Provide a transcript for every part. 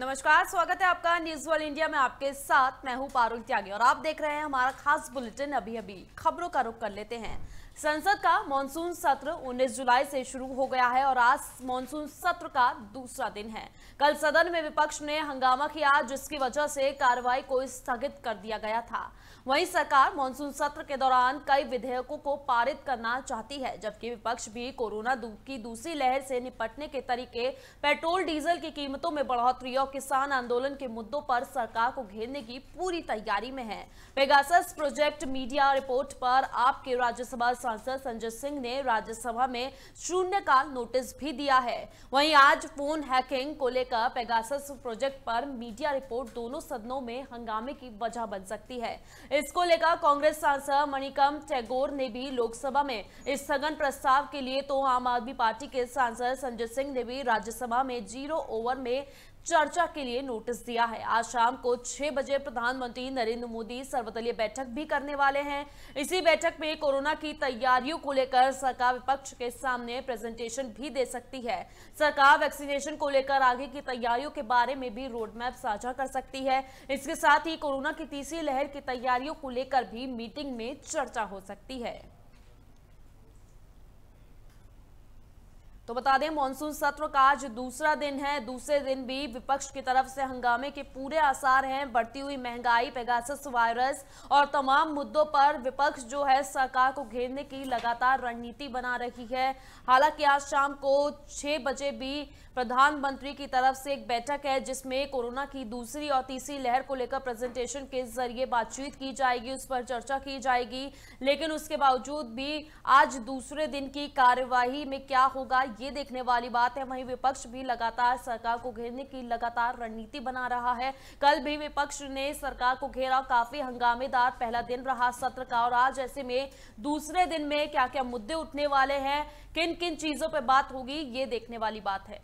नमस्कार स्वागत है आपका न्यूज वर्ल्ड इंडिया में आपके साथ मैं हूं पारुल त्यागी और आप देख रहे हैं हमारा खास बुलेटिन अभी अभी खबरों का रुख कर लेते हैं संसद का मानसून सत्र 19 जुलाई से शुरू हो गया है और आज मानसून सत्र का दूसरा दिन है कल सदन में विपक्ष ने हंगामा किया जिसकी वजह से कार्रवाई को स्थगित कर दिया गया था वहीं सरकार मानसून सत्र के दौरान कई विधेयकों को पारित करना चाहती है जबकि विपक्ष भी कोरोना की दूसरी लहर से निपटने के तरीके पेट्रोल डीजल की कीमतों में बढ़ोतरी और किसान आंदोलन के मुद्दों पर सरकार को घेरने की पूरी तैयारी में है पेगासस प्रोजेक्ट मीडिया रिपोर्ट पर आपके राज्यसभा सांसद संजय सिंह ने राज्यसभा में शून्यकाल नोटिस भी दिया है वहीं आज फोन हैकिंग को लेकर पेगासस प्रोजेक्ट पर मीडिया रिपोर्ट दोनों सदनों में हंगामे की वजह बन सकती है इसको लेकर कांग्रेस सांसद मणिकम टैगोर ने भी लोकसभा में स्थगन प्रस्ताव के लिए तो आम आदमी पार्टी के सांसद संजय सिंह ने भी राज्यसभा में जीरो ओवर में चर्चा के लिए नोटिस दिया है आज शाम को छह बजे प्रधानमंत्री नरेंद्र मोदी सर्वदलीय बैठक भी करने वाले हैं इसी बैठक में कोरोना की तैयारियों को लेकर सरकार विपक्ष के सामने प्रेजेंटेशन भी दे सकती है सरकार वैक्सीनेशन को लेकर आगे की तैयारियों के बारे में भी रोड मैप साझा कर सकती है इसके साथ ही कोरोना की तीसरी लहर की तैयारियों को लेकर भी मीटिंग में चर्चा हो सकती है तो बता दें मानसून सत्र का आज दूसरा दिन है दूसरे दिन भी विपक्ष की तरफ से हंगामे के पूरे आसार हैं बढ़ती हुई महंगाई पेगासस वायरस और तमाम मुद्दों पर विपक्ष जो है सरकार को घेरने की लगातार रणनीति बना रही है हालांकि आज शाम को छह बजे भी प्रधानमंत्री की तरफ से एक बैठक है जिसमें कोरोना की दूसरी और तीसरी लहर को लेकर प्रेजेंटेशन के जरिए बातचीत की जाएगी उस पर चर्चा की जाएगी लेकिन उसके बावजूद भी आज दूसरे दिन की कार्यवाही में क्या होगा ये देखने वाली बात है वहीं विपक्ष भी लगातार सरकार को घेरने की लगातार रणनीति बना रहा है कल भी विपक्ष ने सरकार को घेरा काफी हंगामेदार पहला दिन रहा सत्र का और आज ऐसे में दूसरे दिन में क्या क्या मुद्दे उठने वाले हैं किन किन चीजों पर बात होगी ये देखने वाली बात है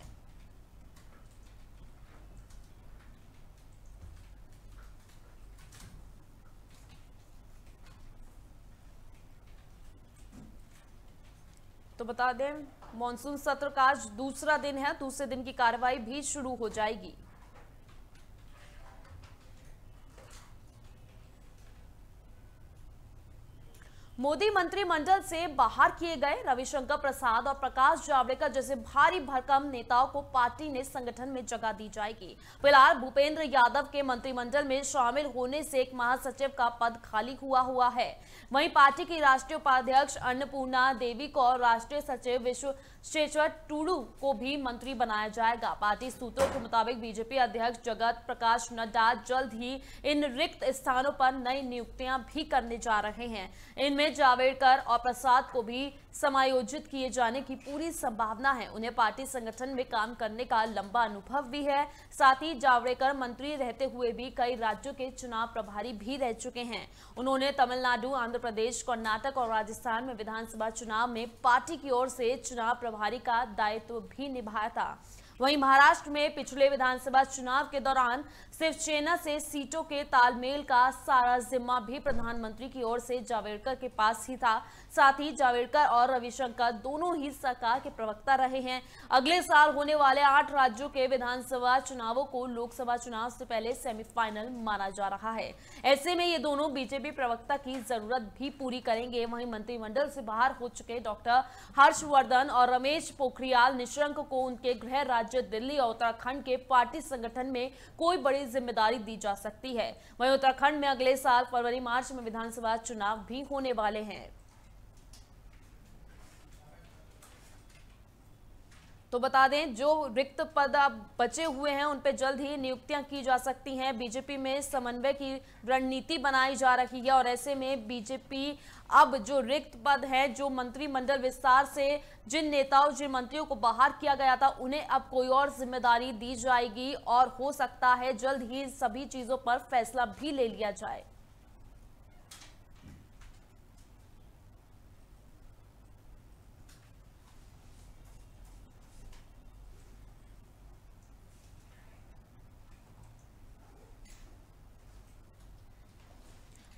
तो बता दें मानसून सत्र का आज दूसरा दिन है दूसरे दिन की कार्रवाई भी शुरू हो जाएगी मोदी मंत्रिमंडल से बाहर किए गए रविशंकर प्रसाद और प्रकाश जावड़ेकर जैसे भारी भरकम नेताओं को पार्टी ने संगठन में जगह दी जाएगी फिलहाल भूपेंद्र यादव के मंत्रिमंडल में शामिल होने से एक महासचिव का पद खाली हुआ हुआ है वहीं पार्टी की राष्ट्रीय उपाध्यक्ष अन्नपूर्णा देवी को और राष्ट्रीय सचिव विश्व शेचर टूडू को भी मंत्री बनाया जाएगा पार्टी सूत्रों के मुताबिक बीजेपी अध्यक्ष जगत प्रकाश नड्डा जल्द ही इन रिक्त स्थानों पर नई नियुक्तियां भी करने जा रहे हैं इनमें में जावेडकर और प्रसाद को भी समायोजित किए जाने की पूरी संभावना है उन्हें पार्टी संगठन में काम करने का लंबा अनुभव भी है साथ ही जावड़ेकर मंत्री रहते हुए भी कई राज्यों के चुनाव प्रभारी भी रह चुके हैं उन्होंने तमिलनाडु आंध्र प्रदेश कर्नाटक और राजस्थान में विधानसभा चुनाव में पार्टी की ओर से चुनाव प्रभारी का दायित्व भी निभाया था वहीं महाराष्ट्र में पिछले विधानसभा चुनाव के दौरान शिवसेना से सीटों के तालमेल का सारा जिम्मा भी प्रधानमंत्री की ओर से जावड़ेकर के पास ही था साथ ही जावेडकर और रविशंकर दोनों ही सरकार के प्रवक्ता रहे हैं अगले साल होने वाले आठ राज्यों के विधानसभा चुनावों को लोकसभा चुनाव से पहले सेमीफाइनल माना जा रहा है ऐसे में ये दोनों बीजेपी प्रवक्ता की जरूरत भी पूरी करेंगे वहीं मंत्रिमंडल से बाहर हो चुके डॉक्टर हर्षवर्धन और रमेश पोखरियाल निशंक को उनके गृह राज्य दिल्ली और उत्तराखंड के पार्टी संगठन में कोई बड़ी जिम्मेदारी दी जा सकती है वहीं उत्तराखंड में अगले साल फरवरी मार्च में विधानसभा चुनाव भी होने वाले हैं तो बता दें जो रिक्त पद अब बचे हुए हैं उन पर जल्द ही नियुक्तियां की जा सकती हैं बीजेपी में समन्वय की रणनीति बनाई जा रही है और ऐसे में बीजेपी अब जो रिक्त पद है जो मंत्रिमंडल विस्तार से जिन नेताओं जिन मंत्रियों को बाहर किया गया था उन्हें अब कोई और जिम्मेदारी दी जाएगी और हो सकता है जल्द ही सभी चीजों पर फैसला भी ले लिया जाए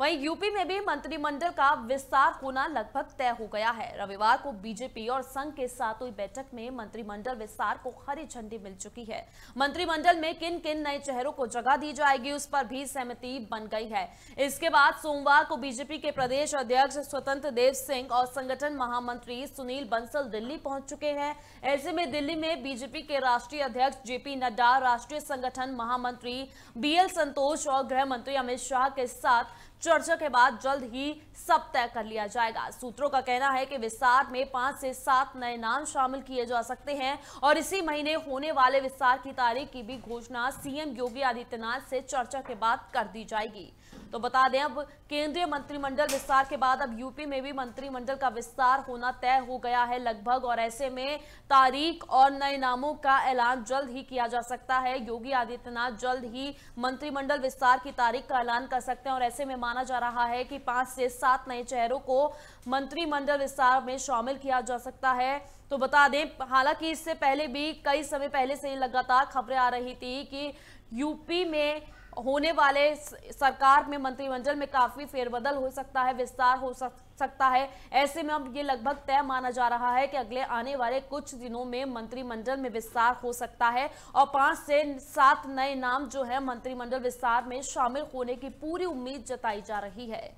वहीं यूपी में भी मंत्रिमंडल का विस्तार होना लगभग तय हो गया है रविवार को बीजेपी और संघ के साथ हुई बैठक में मंत्रिमंडल विस्तार को हरी झंडी मिल चुकी है मंत्रिमंडल में किन किन नए चेहरों को जगह दी जाएगी उस पर भी सहमति बन गई है इसके बाद सोमवार को बीजेपी के प्रदेश अध्यक्ष स्वतंत्र देव सिंह और संगठन महामंत्री सुनील बंसल दिल्ली पहुंच चुके हैं ऐसे में दिल्ली में बीजेपी के राष्ट्रीय अध्यक्ष जेपी नड्डा राष्ट्रीय संगठन महामंत्री बी संतोष और गृह मंत्री अमित शाह के साथ चर्चा के बाद जल्द ही सब तय कर लिया जाएगा सूत्रों का कहना है कि विस्तार में पांच से सात नए नाम शामिल किए जा सकते हैं और इसी महीने होने वाले विस्तार की तारीख की भी घोषणा सीएम योगी आदित्यनाथ से चर्चा के बाद कर दी जाएगी तो बता दें अब केंद्रीय मंत्रिमंडल विस्तार के बाद अब यूपी में भी मंत्रिमंडल का विस्तार होना तय हो गया है लगभग और ऐसे में तारीख और नए नामों का ऐलान जल्द ही किया जा सकता है योगी आदित्यनाथ जल्द ही मंत्रिमंडल विस्तार की तारीख का ऐलान कर सकते हैं और ऐसे में माना जा रहा है कि पांच से सात नए चेहरों को मंत्रिमंडल विस्तार में शामिल किया जा सकता है तो बता दें हालांकि इससे पहले भी कई समय पहले से लगातार खबरें आ रही थी कि यूपी में होने वाले सरकार में मंत्रिमंडल में काफी फेरबदल हो सकता है विस्तार हो सक, सकता है ऐसे में अब ये लगभग तय माना जा रहा है कि अगले आने वाले कुछ दिनों में मंत्रिमंडल में विस्तार हो सकता है और पांच से सात नए नाम जो है मंत्रिमंडल विस्तार में शामिल होने की पूरी उम्मीद जताई जा रही है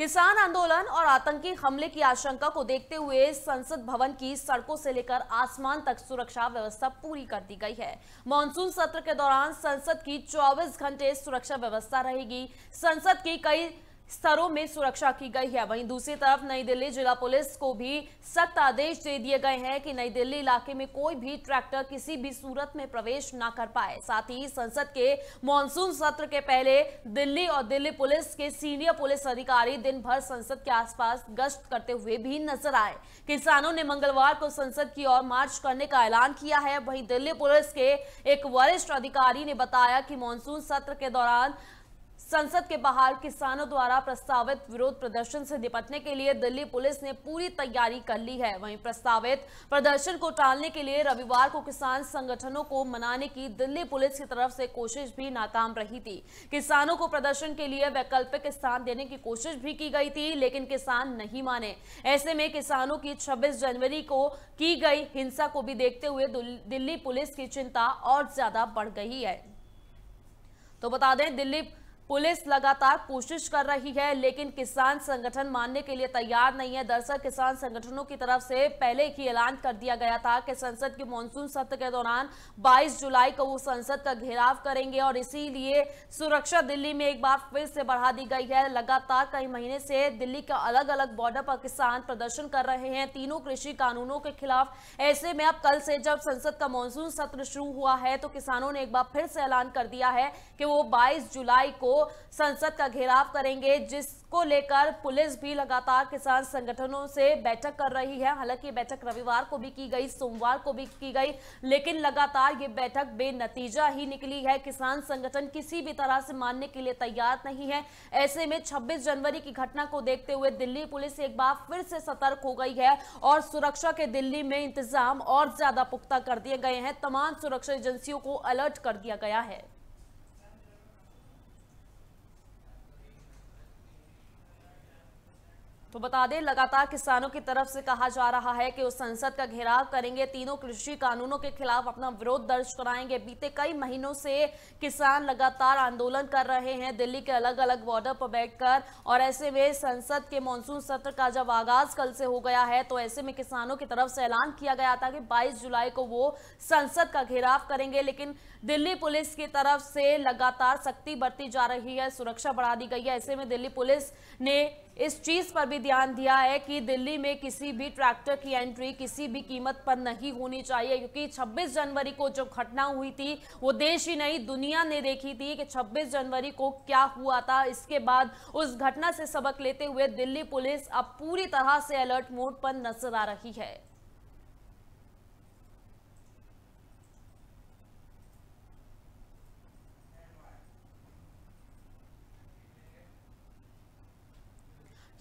किसान आंदोलन और आतंकी हमले की आशंका को देखते हुए संसद भवन की सड़कों से लेकर आसमान तक सुरक्षा व्यवस्था पूरी कर दी गई है मानसून सत्र के दौरान संसद की 24 घंटे सुरक्षा व्यवस्था रहेगी संसद की कई स्तरों में सुरक्षा की गई है वहीं दूसरी तरफ नई दिल्ली जिला पुलिस को भी सख्त आदेश दे दिए गए हैं कि नई दिल्ली इलाके में कोई भी ट्रैक्टर किसी भी सूरत में प्रवेश ना कर पाए साथ ही संसद के मॉनसून सत्र के पहले दिल्ली और दिल्ली पुलिस के सीनियर पुलिस अधिकारी दिन भर संसद के आसपास गश्त करते हुए भी नजर आए किसानों ने मंगलवार को संसद की ओर मार्च करने का ऐलान किया है वही दिल्ली पुलिस के एक वरिष्ठ अधिकारी ने बताया कि मानसून सत्र के दौरान संसद के बाहर किसानों द्वारा प्रस्तावित विरोध प्रदर्शन से निपटने के लिए दिल्ली पुलिस ने पूरी तैयारी कर ली है वहीं प्रस्तावित प्रदर्शन को टालने के लिए रविवार को किसान संगठनों को मनाने की दिल्ली पुलिस की तरफ से कोशिश भी नाकाम रही थी किसानों को प्रदर्शन के लिए वैकल्पिक स्थान देने की कोशिश भी की गई थी लेकिन किसान नहीं माने ऐसे में किसानों की छब्बीस जनवरी को की गई हिंसा को भी देखते हुए दिल्ली पुलिस की चिंता और ज्यादा बढ़ गई है तो बता दें दिल्ली पुलिस लगातार कोशिश कर रही है लेकिन किसान संगठन मानने के लिए तैयार नहीं है दरअसल किसान संगठनों की तरफ से पहले ही ऐलान कर दिया गया था कि संसद के मानसून सत्र के दौरान 22 जुलाई को वो संसद का घेराव करेंगे और इसीलिए सुरक्षा दिल्ली में एक बार फिर से बढ़ा दी गई है लगातार कई महीने से दिल्ली के अलग अलग बॉर्डर पर किसान प्रदर्शन कर रहे हैं तीनों कृषि कानूनों के खिलाफ ऐसे में अब कल से जब संसद का मानसून सत्र शुरू हुआ है तो किसानों ने एक बार फिर से ऐलान कर दिया है कि वो बाईस जुलाई को संसद का घेराव करेंगे जिसको लेकर पुलिस भी लगातार किसान संगठनों से बैठक कर रही है हालांकि बैठक रविवार को भी की गई सोमवार को भी की गई लेकिन लगातार ये बैठक बेनतीजा ही निकली है किसान संगठन किसी भी तरह से मानने के लिए तैयार नहीं है ऐसे में छब्बीस जनवरी की घटना को देखते हुए दिल्ली पुलिस एक बार फिर से सतर्क हो गई है और सुरक्षा के दिल्ली में इंतजाम और ज्यादा पुख्ता कर दिए गए हैं तमाम सुरक्षा एजेंसियों को अलर्ट कर दिया गया है तो बता दें लगातार किसानों की तरफ से कहा जा रहा है कि वो संसद का घेराव करेंगे तीनों कृषि कानूनों के खिलाफ अपना विरोध दर्ज कराएंगे बीते कई महीनों से किसान लगातार आंदोलन कर रहे हैं दिल्ली के अलग अलग बॉर्डर पर बैठकर और ऐसे में संसद के मानसून सत्र का जब आगाज कल से हो गया है तो ऐसे में किसानों की तरफ से ऐलान किया गया था कि बाईस जुलाई को वो संसद का घेराव करेंगे लेकिन दिल्ली पुलिस की तरफ से लगातार सख्ती बरती जा रही है सुरक्षा बढ़ा दी गई है ऐसे में दिल्ली पुलिस ने इस चीज़ पर भी ध्यान दिया है कि दिल्ली में किसी भी ट्रैक्टर की एंट्री किसी भी कीमत पर नहीं होनी चाहिए क्योंकि 26 जनवरी को जो घटना हुई थी वो देश ही नहीं दुनिया ने देखी थी कि 26 जनवरी को क्या हुआ था इसके बाद उस घटना से सबक लेते हुए दिल्ली पुलिस अब पूरी तरह से अलर्ट मोड पर नजर आ रही है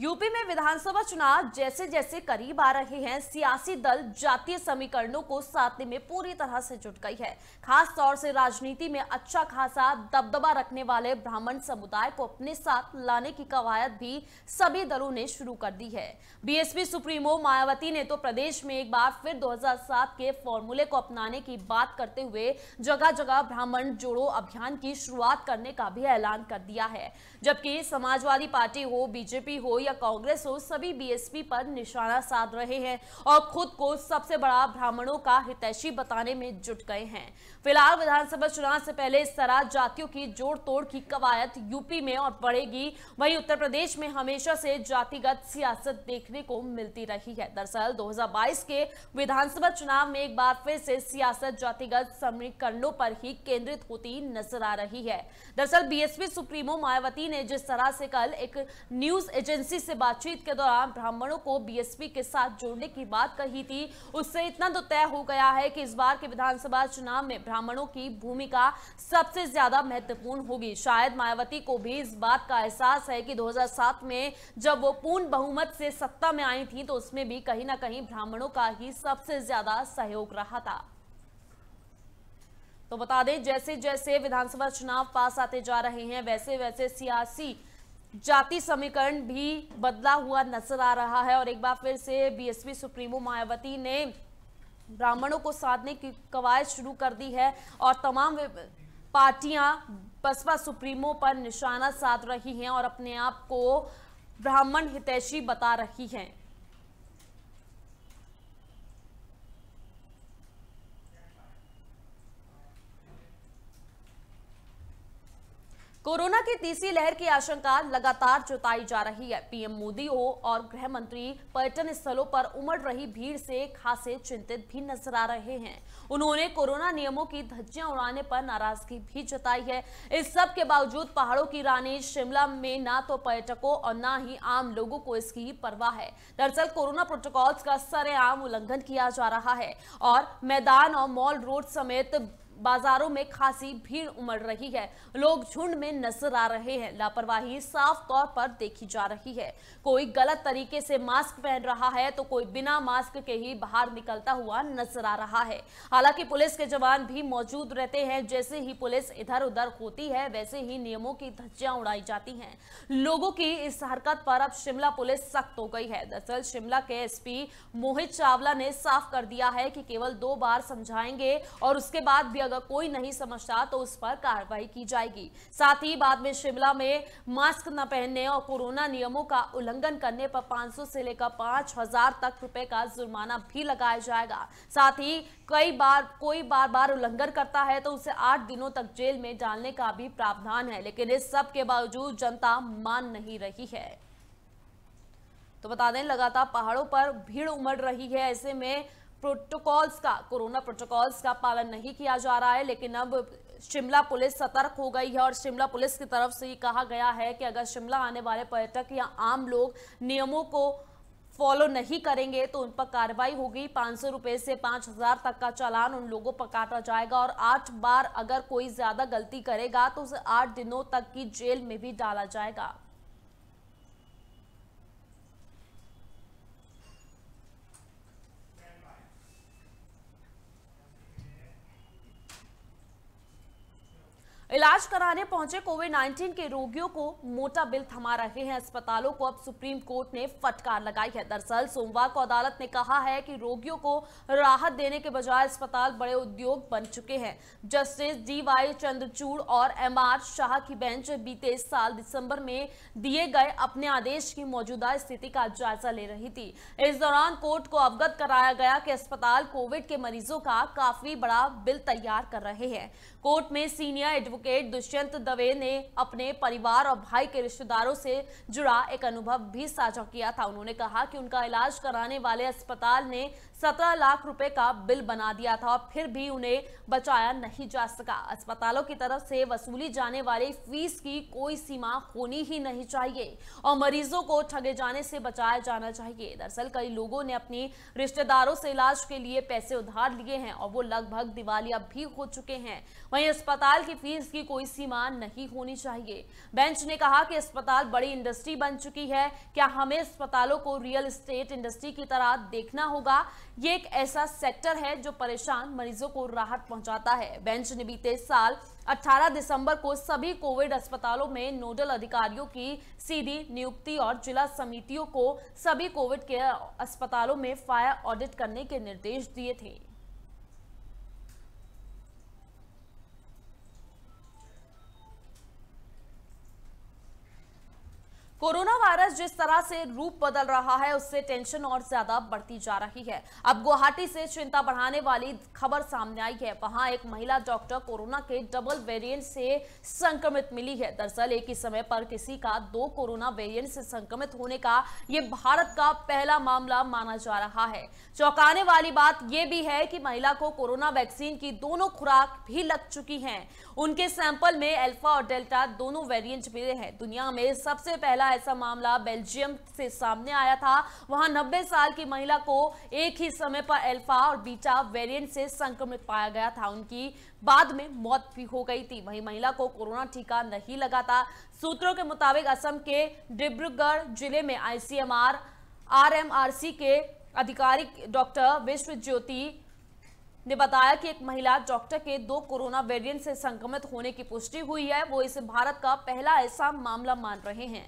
यूपी में विधानसभा चुनाव जैसे जैसे करीब आ रहे हैं सियासी दल जातीय समीकरणों को साधने में पूरी तरह से जुट गई है खास तौर से राजनीति में अच्छा खासा दबदबा रखने वाले ब्राह्मण समुदाय को अपने साथ लाने की कवायद भी सभी दलों ने शुरू कर दी है बीएसपी सुप्रीमो मायावती ने तो प्रदेश में एक बार फिर दो के फॉर्मूले को अपनाने की बात करते हुए जगह जगह ब्राह्मण जोड़ो अभियान की शुरुआत करने का भी ऐलान कर दिया है जबकि समाजवादी पार्टी हो बीजेपी हो या कांग्रेस हो सभी बीएसपी पर निशाना साध रहे हैं और खुद को सबसे बड़ा ब्राह्मणों का हितैषी बताने में जुट गए हैं फिलहाल विधानसभा चुनाव से पहले इस तरह जातियों की जोड़ तोड़ की कवायद यूपी में और बढ़ेगी वही उत्तर प्रदेश में हमेशा से जातिगत सियासत देखने को मिलती रही है दरअसल दो के विधानसभा चुनाव में एक बार फिर से सियासत जातिगत समीकरणों पर ही केंद्रित होती नजर आ रही है दरअसल बीएसपी सुप्रीमो मायावती ने जिस तरह से कल एक न्यूज एजेंसी बीएसपी से बातचीत के दौरान ब्राह्मणों को बीएसपी के साथ जोड़ने की बात कही थी उससे इतना तो तय हो गया है कि इस बार के विधानसभा चुनाव में ब्राह्मणों की भूमिका सबसे ज्यादा महत्वपूर्ण होगी शायद मायावती को भी इस बात का एहसास है कि 2007 में जब वो पूर्ण बहुमत से सत्ता में आई थी तो उसमें भी कहीं ना कहीं ब्राह्मणों का ही सबसे ज्यादा सहयोग रहा था तो बता दें जैसे जैसे विधानसभा चुनाव पास आते जा रहे हैं वैसे वैसे सियासी जाति समीकरण भी बदला हुआ नजर आ रहा है और एक बार फिर से बीएसपी सुप्रीमो मायावती ने ब्राह्मणों को साधने की कवायद शुरू कर दी है और तमाम पार्टियां बसपा सुप्रीमो पर निशाना साध रही हैं और अपने आप को ब्राह्मण हितैषी बता रही हैं कोरोना की तीसरी लहर की आशंका लगातार जताई जा रही है पीएम मोदी हो और गृह मंत्री पर्यटन स्थलों पर उमड़ रही भीड़ से खासे चिंतित भी नजर आ रहे हैं उन्होंने कोरोना नियमों की धज्जियां उड़ाने पर नाराजगी भी जताई है इस सब के बावजूद पहाड़ों की रानी शिमला में ना तो पर्यटकों और ना ही आम लोगों को इसकी परवाह है दरअसल कोरोना प्रोटोकॉल का सरेआम उल्लंघन किया जा रहा है और मैदान और मॉल रोड समेत बाजारों में खासी भीड़ उमड़ रही है लोग झुंड में नजर आ रहे हैं लापरवाही साफ तौर पर देखी जा रही है कोई गलत तरीके से मास्क पहन रहा है तो कोई बिना मास्क के ही बाहर निकलता हुआ नजर आ रहा है हालांकि पुलिस के जवान भी मौजूद रहते हैं जैसे ही पुलिस इधर उधर होती है वैसे ही नियमों की धज्जियां उड़ाई जाती है लोगों की इस हरकत पर अब शिमला पुलिस सख्त हो गई है दरअसल शिमला के एस मोहित चावला ने साफ कर दिया है कि केवल दो बार समझाएंगे और उसके बाद भी अगर कोई नहीं समझता तो उस पर कार्रवाई की जाएगी साथ ही बाद में शिमला में मास्क न पहनने और कोरोना नियमों का उल्लंघन करने पर 500 से लेकर 5000 तक रुपए का जुर्माना भी लगाया जाएगा साथ ही कई बार कोई बार बार उल्लंघन करता है तो उसे आठ दिनों तक जेल में डालने का भी प्रावधान है लेकिन इस सब के बावजूद जनता मान नहीं रही है तो बता दें लगातार पहाड़ों पर भीड़ उमड़ रही है ऐसे में प्रोटोकॉल्स का कोरोना प्रोटोकॉल्स का पालन नहीं किया जा रहा है लेकिन अब शिमला पुलिस सतर्क हो गई है और शिमला पुलिस की तरफ से ये कहा गया है कि अगर शिमला आने वाले पर्यटक या आम लोग नियमों को फॉलो नहीं करेंगे तो उन पर कार्रवाई होगी पाँच सौ रुपये से पाँच हज़ार तक का चालान उन लोगों पर काटा जाएगा और आठ बार अगर कोई ज़्यादा गलती करेगा तो उसे आठ दिनों तक की जेल में भी डाला जाएगा इलाज कराने पहुंचे कोविड 19 के रोगियों को मोटा बिल थमा रहे हैं अस्पतालों को अब सुप्रीम कोर्ट ने फटकार लगाई है दरअसल सोमवार को अदालत ने कहा है कि रोगियों को राहत देने के बजाय अस्पताल बड़े उद्योग बन चुके हैं जस्टिस डी वाई चंद्रचूड़ और एम आर शाह की बेंच बीते साल दिसंबर में दिए गए अपने आदेश की मौजूदा स्थिति का जायजा ले रही थी इस दौरान कोर्ट को अवगत कराया गया कि अस्पताल कोविड के मरीजों का काफी बड़ा बिल तैयार कर रहे हैं कोर्ट में senior advocate advocate Dushyant Dave ने अपने परिवार और भाई के रिश्तेदारों से जुड़ा एक अनुभव भी साझा किया था उन्होंने कहा कि उनका इलाज कराने वाले अस्पताल ने सत्रह लाख रुपए का बिल बना दिया था और फिर भी उन्हें बचाया नहीं जा सका अस्पतालों की तरफ से वसूली जाने वाली फीस की कोई सीमा होनी ही नहीं चाहिए और मरीजों को ठगे जाने से बचाया जाना चाहिए दरअसल कई लोगों ने अपनी रिश्तेदारों से इलाज के लिए पैसे उधार लिए हैं और वो लगभग दिवालिया भी हो चुके हैं वहीं अस्पताल की फीस की कोई सीमा नहीं होनी चाहिए बेंच ने कहा कि अस्पताल बड़ी इंडस्ट्री बन चुकी है क्या हमें अस्पतालों को रियल इस्टेट इंडस्ट्री की तरह देखना होगा ये एक ऐसा सेक्टर है जो परेशान मरीजों को राहत पहुंचाता है बेंच ने बीते साल 18 दिसंबर को सभी कोविड अस्पतालों में नोडल अधिकारियों की सीधी नियुक्ति और जिला समितियों को सभी कोविड केयर अस्पतालों में फायर ऑडिट करने के निर्देश दिए थे कोरोना वायरस जिस तरह से रूप बदल रहा है उससे टेंशन और ज्यादा बढ़ती जा रही है अब गुवाहाटी से चिंता बढ़ाने वाली खबर सामने आई है वहां एक महिला डॉक्टर कोरोना के डबल वेरिएंट से संक्रमित मिली है दरअसल एक ही समय पर किसी का दो कोरोना वेरिएंट से संक्रमित होने का ये भारत का पहला मामला माना जा रहा है चौंकाने वाली बात यह भी है कि महिला को कोरोना वैक्सीन की दोनों खुराक भी लग चुकी है उनके सैंपल में एल्फा और डेल्टा दोनों वेरियंट मिले हैं दुनिया में सबसे पहला का ऐसा मामला बेल्जियम से सामने आया था वहां 90 साल की महिला को एक ही समय पर अल्फा और बीटा वेरिएंट से संक्रमित पाया गया था उनकी बाद में मौत भी हो गई थी वहीं महिला को कोरोना टीका नहीं लगा था सूत्रों के मुताबिक असम के डिब्रुगढ़ जिले में आईसीएमआर आरएमआरसी के अधिकारी डॉक्टर विश्व ज्योति ने बताया कि एक महिला डॉक्टर के दो कोरोना वेरिएंट से संक्रमित होने की पुष्टि हुई है वो इसे भारत का पहला ऐसा मामला मान रहे हैं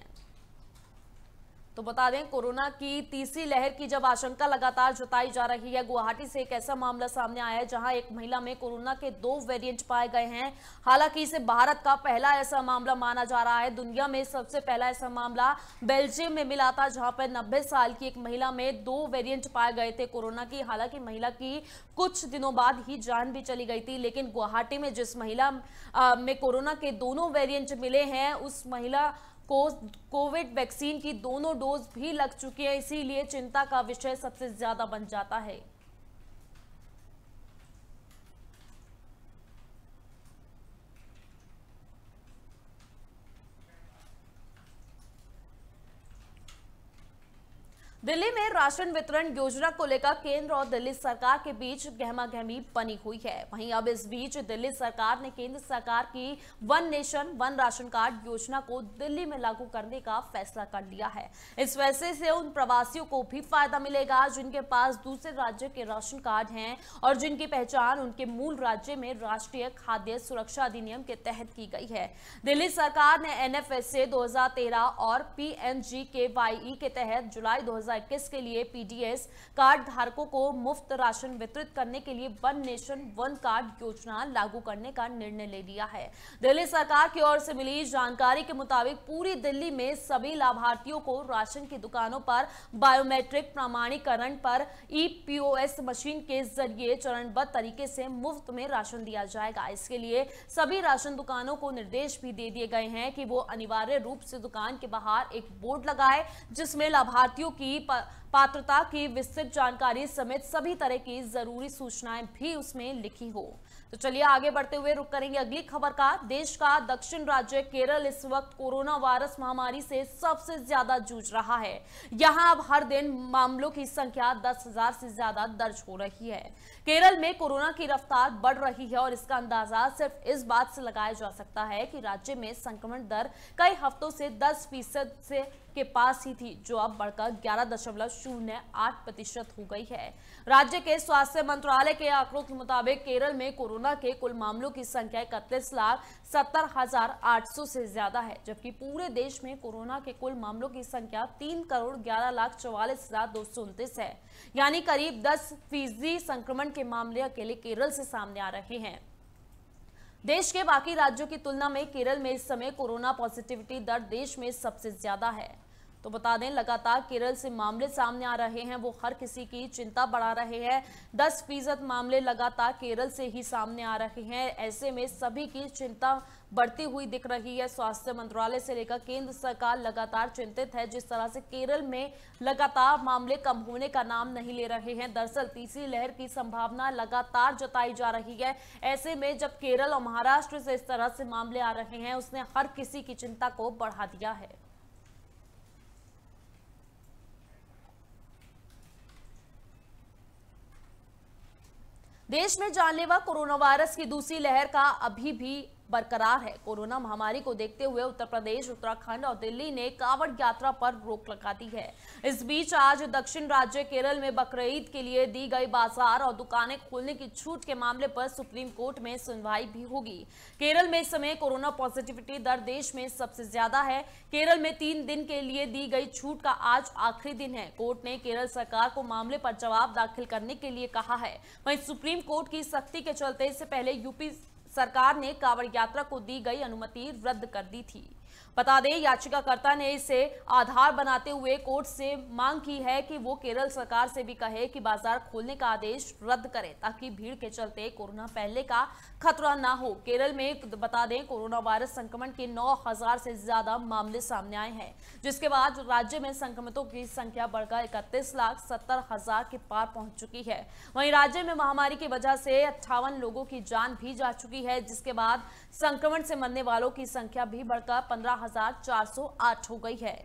तो बता दें कोरोना की तीसरी लहर की जब आशंका लगातार जताई जा रही है गुवाहाटी से एक ऐसा मामला सामने आया है जहां एक महिला में कोरोना के दो वेरिएंट पाए गए हैं हालांकि इसे भारत का पहला ऐसा मामला माना जा रहा है दुनिया में सबसे पहला ऐसा मामला बेल्जियम में मिला था जहां पर नब्बे साल की एक महिला में दो वेरियंट पाए गए थे कोरोना की हालांकि महिला की कुछ दिनों बाद ही जान भी चली गई थी लेकिन गुवाहाटी में जिस महिला में कोरोना के दोनों वेरियंट मिले हैं उस महिला को कोविड वैक्सीन की दोनों डोज भी लग चुकी है इसीलिए चिंता का विषय सबसे ज्यादा बन जाता है दिल्ली में राशन वितरण योजना को लेकर केंद्र और दिल्ली सरकार के बीच गहमा गहमी बनी हुई है वहीं अब इस बीच दिल्ली सरकार ने केंद्र सरकार की one nation one ration card योजना को दिल्ली में लागू करने का फैसला कर लिया है इस फैसले से उन प्रवासियों को भी फायदा मिलेगा जिनके पास दूसरे राज्य के राशन कार्ड हैं और जिनकी पहचान उनके मूल राज्य में राष्ट्रीय खाद्य सुरक्षा अधिनियम के तहत की गई है दिल्ली सरकार ने एन एफ और पी के के तहत जुलाई दो 2021 के लिए पीडीएस कार्ड धारकों को मुफ्त राशन वितरित करने के लिए वन नेशन वन कार्ड योजना लागू करने का निर्णय ले लिया है दिल्ली सरकार की ओर से मिली जानकारी के मुताबिक पूरी दिल्ली में सभी लाभार्थियों को राशन की दुकानों पर बायोमेट्रिक प्रमाणीकरण पर ई मशीन के जरिए चरणबद्ध तरीके से मुफ्त में राशन दिया जाएगा इसके लिए सभी राशन दुकानों को निर्देश भी दे दिए गए हैं कि वो अनिवार्य रूप से दुकान के बाहर एक बोर्ड लगाए जिसमें लाभार्थियों की पा, पात्रता की विस्तृत जानकारी समेत सभी तरह की जरूरी सूचनाएं भी उसमें लिखी हो तो चलिए आगे बढ़ते हुए रुक करेंगे अगली खबर का देश का दक्षिण राज्य केरल इस वक्त कोरोना वायरस महामारी से सबसे ज्यादा जूझ रहा है यहां अब हर दिन मामलों की संख्या 10,000 से ज्यादा दर्ज हो रही है केरल में कोरोना की रफ्तार बढ़ रही है और इसका अंदाजा सिर्फ इस बात से लगाया जा सकता है कि राज्य में संक्रमण दर कई हफ्तों से दस फीसद से के पास ही थी जो अब बढ़कर ग्यारह दशमलव शून्य आठ प्रतिशत हो गई है राज्य के स्वास्थ्य मंत्रालय के आंकड़ों के मुताबिक केरल में कोरोना के कुल मामलों की संख्या इकतीस लाख सत्तर हजार आठ सौ से ज्यादा है जबकि पूरे देश में कोरोना के कुल मामलों की संख्या तीन करोड़ ग्यारह लाख चौवालीस हजार दो सौ उनतीस है यानी करीब दस फीसदी संक्रमण के मामले अकेले केरल से सामने आ रहे हैं देश के बाकी राज्यों की तुलना में केरल में इस समय कोरोना पॉजिटिविटी दर देश में सबसे ज्यादा है तो बता दें लगातार केरल से मामले सामने आ रहे हैं वो हर किसी की चिंता बढ़ा रहे हैं दस फीसद मामले लगातार केरल से ही सामने आ रहे हैं ऐसे में सभी की चिंता बढ़ती हुई दिख रही है स्वास्थ्य मंत्रालय से लेकर केंद्र सरकार लगातार चिंतित है जिस तरह से केरल में लगातार मामले कम होने का नाम नहीं ले रहे हैं दरअसल तीसरी लहर की संभावना लगातार जताई जा रही है ऐसे में जब केरल और महाराष्ट्र से इस तरह से मामले आ रहे हैं उसने हर किसी की चिंता को बढ़ा दिया है देश में जानलेवा कोरोना वायरस की दूसरी लहर का अभी भी बरकरार है कोरोना महामारी को देखते हुए उत्तर प्रदेश उत्तराखंड और दिल्ली ने कावड़ यात्रा पर रोक लगा दी है इस बीच आज दक्षिण राज्य केरल में बकरीद के लिए दी गई बाजार और दुकानें खोलने की छूट के मामले पर सुप्रीम कोर्ट में सुनवाई भी होगी केरल में इस समय कोरोना पॉजिटिविटी दर देश में सबसे ज्यादा है केरल में तीन दिन के लिए दी गई छूट का आज आखिरी दिन है कोर्ट ने केरल सरकार को मामले पर जवाब दाखिल करने के लिए कहा है वहीं सुप्रीम कोर्ट की सख्ती के चलते इससे पहले यूपी सरकार ने कांवड़ यात्रा को दी गई अनुमति रद्द कर दी थी बता दें याचिकाकर्ता ने इसे आधार बनाते हुए कोर्ट से मांग की है कि वो केरल सरकार से भी कहे कि बाजार खोलने का आदेश रद्द करे ताकि भीड़ के चलते कोरोना फैलने का खतरा ना हो केरल में बता दें कोरोना वायरस संक्रमण के 9000 से ज्यादा मामले सामने आए हैं जिसके बाद राज्य में संक्रमितों की संख्या बढ़कर इकतीस लाख सत्तर हजार के पार पहुंच चुकी है वहीं राज्य में महामारी की वजह से अट्ठावन लोगों की जान भी जा चुकी है जिसके बाद संक्रमण से मरने वालों की संख्या भी बढ़कर पंद्रह 11408 हो गई है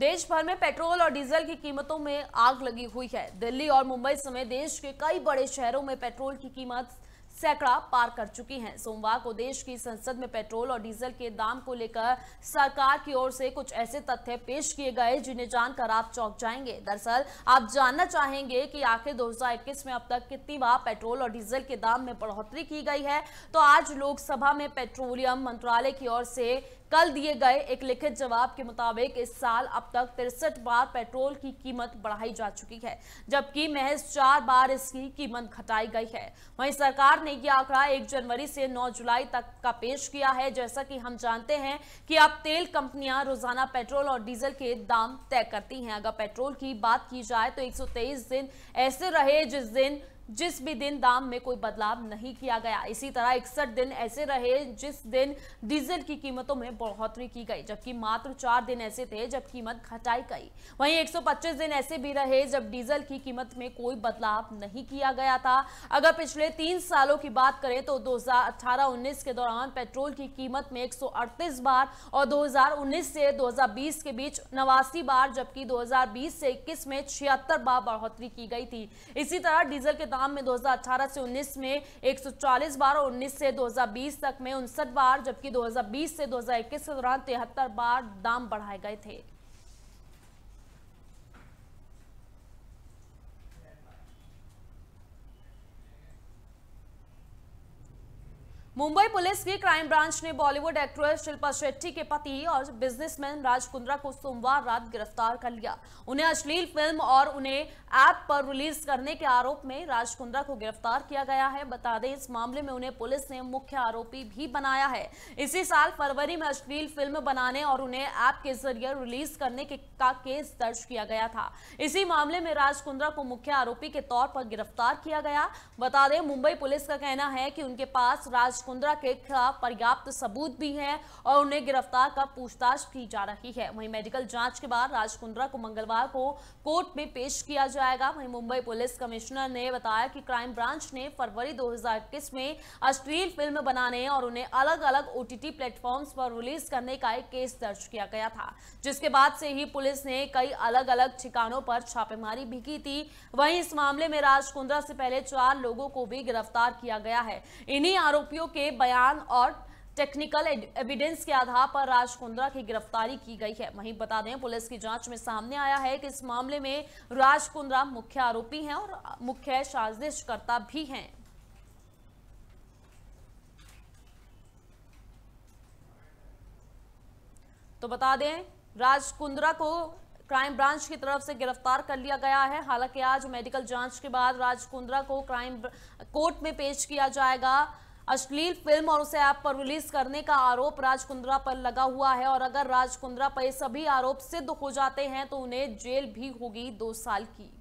देश भर में पेट्रोल और डीजल की कीमतों में आग लगी हुई है दिल्ली और मुंबई समेत देश के कई बड़े शहरों में पेट्रोल की कीमत सैकड़ा पार कर चुकी हैं सोमवार को देश की संसद में पेट्रोल और डीजल के दाम को लेकर सरकार की ओर से कुछ ऐसे तथ्य पेश किए गए जिन्हें जानकर आप चौंक जाएंगे दरअसल आप जानना चाहेंगे कि आखिर 2021 में अब तक कितनी बार पेट्रोल और डीजल के दाम में बढ़ोतरी की गई है तो आज लोकसभा में पेट्रोलियम मंत्रालय की ओर से कल दिए गए एक लिखित जवाब के मुताबिक इस साल अब तक तिरसठ बार पेट्रोल की कीमत बढ़ाई जा चुकी है जबकि महज चार बार इसकी कीमत घटाई गई है वहीं सरकार ने यह आंकड़ा एक जनवरी से नौ जुलाई तक का पेश किया है जैसा कि हम जानते हैं कि अब तेल कंपनियां रोजाना पेट्रोल और डीजल के दाम तय करती हैं अगर पेट्रोल की बात की जाए तो एक दिन ऐसे रहे जिस दिन जिस भी दिन दाम में कोई बदलाव नहीं किया गया इसी तरह इकसठ दिन ऐसे रहे जिस दिन डीजल की कीमतों में बढ़ोतरी की गई जबकि मात्र चार दिन ऐसे थे जब कीमत घटाई गई वहीं 125 दिन ऐसे भी रहे जब डीजल की कीमत में कोई बदलाव नहीं किया गया था अगर पिछले तीन सालों की बात करें तो 2018-19 के दौरान पेट्रोल की कीमत में एक बार और दो से दो के बीच नवासी बार जबकि दो से इक्कीस में छिहत्तर बार बढ़ोतरी की गई थी इसी तरह डीजल के रोहताम में 2018 से 19 में 140 बार और 19 से 2020 तक में उनसठ बार जबकि 2020 से 2021 के दौरान तिहत्तर बार दाम बढ़ाए गए थे मुंबई पुलिस की क्राइम ब्रांच ने बॉलीवुड एक्ट्रेस शिल्पा शेट्टी के पति और बिजनेसमैन राज कुंद्रा को सोमवार रात गिरफ्तार कर लिया उन्हें अश्लील फिल्म और उन्हें ऐप पर रिलीज करने के आरोप में राज कुंद्रा को गिरफ्तार किया गया है बता दें इस मामले में उन्हें पुलिस ने मुख्य आरोपी भी बनाया है इसी साल फरवरी में अश्लील फिल्म बनाने और उन्हें ऐप के जरिए रिलीज करने के का केस दर्ज किया गया था इसी मामले में राज कुंद्रा को मुख्य आरोपी के तौर पर गिरफ्तार किया गया बता दें मुंबई पुलिस का कहना है कि उनके पास राज कुंद्रा के खिलाफ पर्याप्त सबूत भी हैं और उन्हें गिरफ्तार कर पूछताछ की जा रही है वहीं मेडिकल जांच के बाद राज कुंद्रा को मंगलवार को कोर्ट में पेश किया जाएगा वहीं मुंबई पुलिस कमिश्नर ने बताया कि क्राइम ब्रांच ने फरवरी दो में अश्लील फिल्म बनाने और उन्हें अलग अलग ओ टी पर रिलीज करने का एक केस दर्ज किया गया था जिसके बाद से ही पुलिस ने कई अलग अलग ठिकानों पर छापेमारी भी की थी वहीं इस मामले में राज कुंद्रा से पहले चार लोगों को भी गिरफ्तार किया गया है इन्हीं आरोपियों के बयान और टेक्निकल एविडेंस के आधार पर राज कुंद्रा की गिरफ्तारी की गई है वहीं बता दें पुलिस की जांच में सामने आया है कि इस मामले में राज कुंद्रा मुख्य आरोपी हैं और मुख्य साजिशकर्ता भी हैं तो बता दें राज कुंद्रा को क्राइम ब्रांच की तरफ से गिरफ्तार कर लिया गया है हालांकि आज मेडिकल जांच के बाद राज कुंद्रा को क्राइम कोर्ट में पेश किया जाएगा अश्लील फिल्म और उसे ऐप पर रिलीज करने का आरोप राज कुंद्रा पर लगा हुआ है और अगर राज कुंद्रा पर ये सभी आरोप सिद्ध हो जाते हैं तो उन्हें जेल भी होगी दो साल की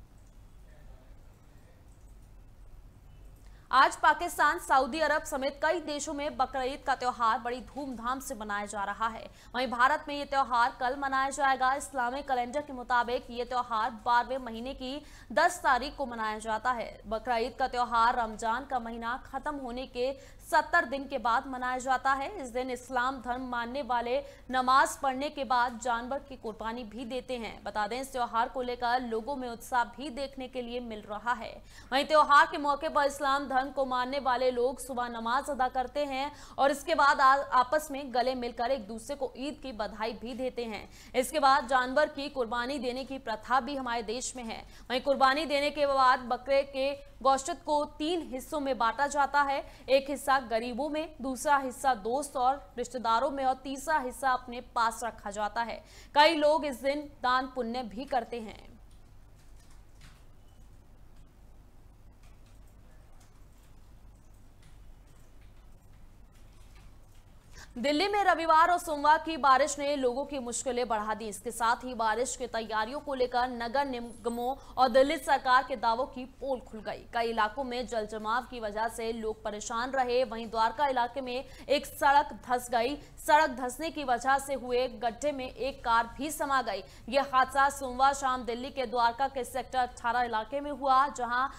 आज पाकिस्तान सऊदी अरब समेत कई देशों में बकरीद का त्यौहार बड़ी धूमधाम से मनाया जा रहा है वहीं भारत में ये त्यौहार कल मनाया जाएगा इस्लामिक कैलेंडर के मुताबिक ये त्यौहार बारहवें महीने की 10 तारीख को मनाया जाता है बकरीद का त्यौहार रमजान का महीना खत्म होने के सत्तर दिन के बाद मनाया जाता है इस दिन इस्लाम धर्म मानने वाले नमाज पढ़ने के बाद जानवर की कुर्बानी भी देते हैं बता दें इस त्योहार को लेकर लोगों में उत्साह भी देखने के लिए मिल रहा है वहीं त्योहार के मौके पर इस्लाम धर्म को मानने वाले लोग सुबह नमाज अदा करते हैं और इसके बाद आपस में गले मिलकर एक दूसरे को ईद की बधाई भी देते हैं इसके बाद जानवर की कुर्बानी देने की प्रथा भी हमारे देश में है वहीं कुर्बानी देने के बाद बकरे के गौशत को तीन हिस्सों में बांटा जाता है एक हिस्सा हिस्सा गरीबों में दूसरा हिस्सा दोस्त और रिश्तेदारों में और तीसरा हिस्सा अपने पास रखा जाता है कई लोग इस दिन दान पुण्य भी करते हैं दिल्ली में रविवार और सोमवार की बारिश ने लोगों की मुश्किलें बढ़ा दी इसके साथ ही बारिश की तैयारियों को लेकर नगर निगमों और दिल्ली सरकार के दावों की पोल खुल गई कई इलाकों में जल जमाव की वजह से लोग परेशान रहे वहीं द्वारका इलाके में एक सड़क धस गई सड़क धसने की वजह से हुए गड्ढे में एक कार भी समा गई यह हादसा सोमवार शाम दिल्ली के द्वारका के सेक्टर अठारह इलाके में हुआ जहाँ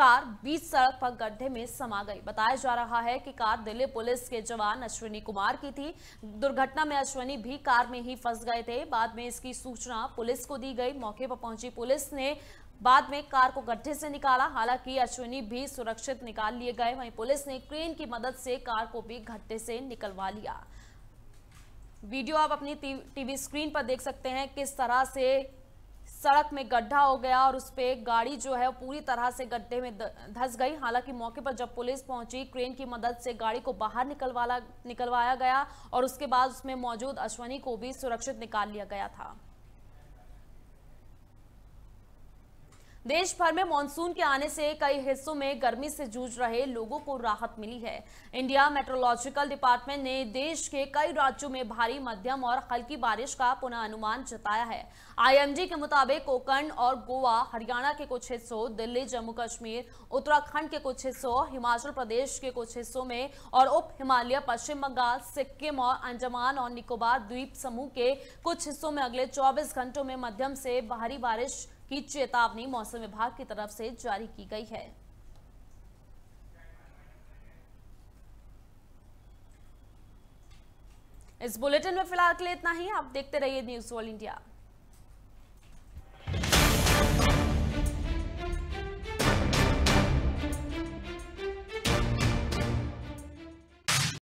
कार बीच सड़क पर गड्ढे में समा गई बताया जा रहा है कि कार दिल्ली पुलिस के जवान अश्विनी कुमार की थी दुर्घटना में अश्विनी भी कार में ही फंस गए थे बाद में इसकी सूचना पुलिस को दी गई मौके पर पहुंची पुलिस ने बाद में कार को गड्ढे से निकाला हालांकि अश्विनी भी सुरक्षित निकाल लिए गए वहीं पुलिस ने क्रेन की मदद से कार को भी गड्ढे से निकलवा लिया वीडियो आप अपनी टीवी स्क्रीन पर देख सकते हैं किस तरह से सड़क में गड्ढा हो गया और उस पर गाड़ी जो है पूरी तरह से गड्ढे में धस गई हालांकि मौके पर जब पुलिस पहुंची क्रेन की मदद से गाड़ी को बाहर निकलवाला निकलवाया गया और उसके बाद उसमें मौजूद अश्वनी को भी सुरक्षित निकाल लिया गया था देश भर में मानसून के आने से कई हिस्सों में गर्मी से जूझ रहे लोगों को राहत मिली है इंडिया मेट्रोलॉजिकल डिपार्टमेंट ने देश के कई राज्यों में भारी मध्यम और हल्की बारिश का पुनः अनुमान जताया है आईएमडी के मुताबिक कोकण और गोवा हरियाणा के कुछ हिस्सों दिल्ली जम्मू कश्मीर उत्तराखंड के कुछ हिस्सों हिमाचल प्रदेश के कुछ हिस्सों में और उप हिमालय पश्चिम बंगाल सिक्किम और अंडमान और निकोबार द्वीप समूह के कुछ हिस्सों में अगले चौबीस घंटों में मध्यम से भारी बारिश की चेतावनी मौसम विभाग की तरफ से जारी की गई है इस बुलेटिन में फिलहाल के लिए इतना ही आप देखते रहिए न्यूज ऑल इंडिया